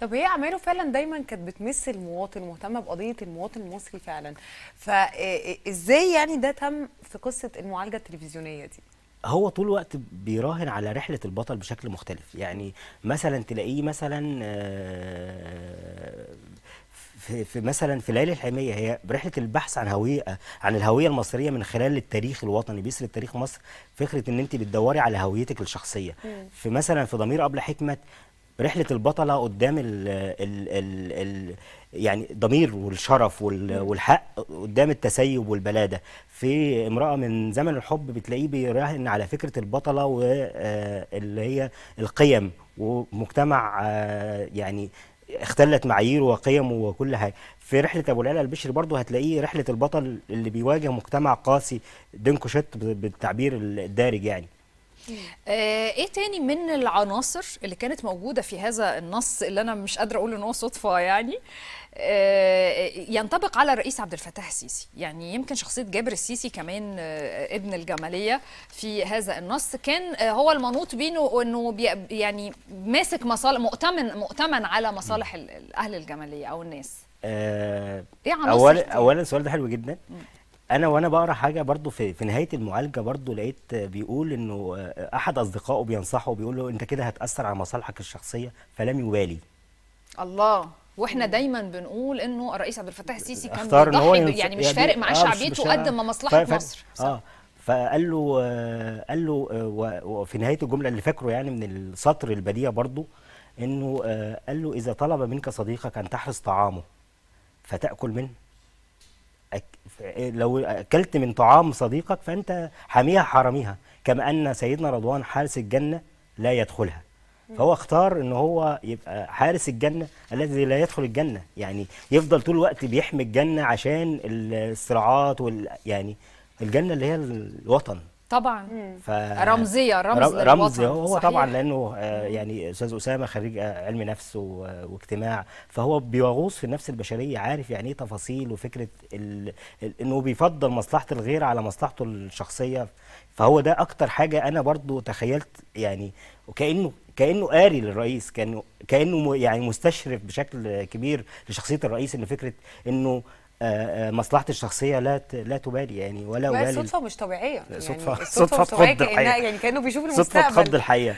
طب هي اعماله فعلا دايما كانت بتمس المواطن ومهتمه بقضيه المواطن المصري فعلا فازاي يعني ده تم في قصه المعالجه التلفزيونيه دي هو طول الوقت بيراهن على رحلة البطل بشكل مختلف يعني مثلا تلاقيه مثلا آه، في, مثلا في ليالي الحلميه هي رحله البحث عن هويه عن الهويه المصريه من خلال التاريخ الوطني بيسرد تاريخ مصر فكره ان انت بتدوري على هويتك الشخصيه في مثلا في ضمير قبل حكمه رحله البطله قدام الـ الـ الـ الـ يعني ضمير والشرف والحق قدام التسيب والبلاده في امراه من زمن الحب بتلاقيه بيراهن على فكره البطله واللي آه، هي القيم ومجتمع آه، يعني اختلت معاييره وقيمه وكل حاجه في رحله ابو العلا البشري برضه هتلاقيه رحله البطل اللي بيواجه مجتمع قاسي دينكوشيت بالتعبير الدارج يعني آه، ايه تاني من العناصر اللي كانت موجوده في هذا النص اللي انا مش قادره اقول ان هو صدفه يعني آه، ينطبق على الرئيس عبد الفتاح السيسي يعني يمكن شخصيه جابر السيسي كمان آه، ابن الجماليه في هذا النص كان هو المنوط بينه انه يعني ماسك مصالح مؤتمن مؤتمن على مصالح اهل الجماليه او الناس آه ايه عناصر اولا اولا السؤال ده حلو جدا انا وانا بقرا حاجه برضو في, في نهايه المعالجه برضو لقيت بيقول انه آه، احد اصدقائه بينصحه بيقول له انت كده هتاثر على مصالحك الشخصيه فلم يبالي الله واحنا دايما بنقول انه الرئيس عبد الفتاح السيسي كان بيضحي ينص... يعني مش يعني فارق معاه آه، شعبيته قد ما مصلحه ف... مصر صح. اه فقال له آه قال له آه وفي نهايه الجمله اللي فاكره يعني من السطر البديع برضو انه آه قال له اذا طلب منك صديقك ان تحرس طعامه فتاكل منه لو أكلت من طعام صديقك فأنت حاميها حراميها كما أن سيدنا رضوان حارس الجنة لا يدخلها فهو اختار ان هو يبقى حارس الجنه الذي لا يدخل الجنه يعني يفضل طول الوقت بيحمي الجنه عشان الصراعات وال يعني الجنه اللي هي الوطن طبعا ف... رمزيه رمز رمز هو صحيح. طبعا لانه آه، يعني استاذ اسامه خريج آه، علم نفس واجتماع فهو بيغوص في النفس البشريه عارف يعني ايه تفاصيل وفكره ال... انه بيفضل مصلحه الغير على مصلحته الشخصيه فهو ده اكتر حاجه انا برضو تخيلت يعني وكانه كانه قاري للرئيس كانه كانه يعني مستشرف بشكل كبير لشخصيه الرئيس ان فكره انه آه، آه، مصلحتي الشخصيه لا لا تبالي يعني ولا ولا صدفه مش طبيعيه يعني صدفه صدفه تخض الحقيقه يعني كانه بيشوف المستقبل صدفه تخض الحقيقه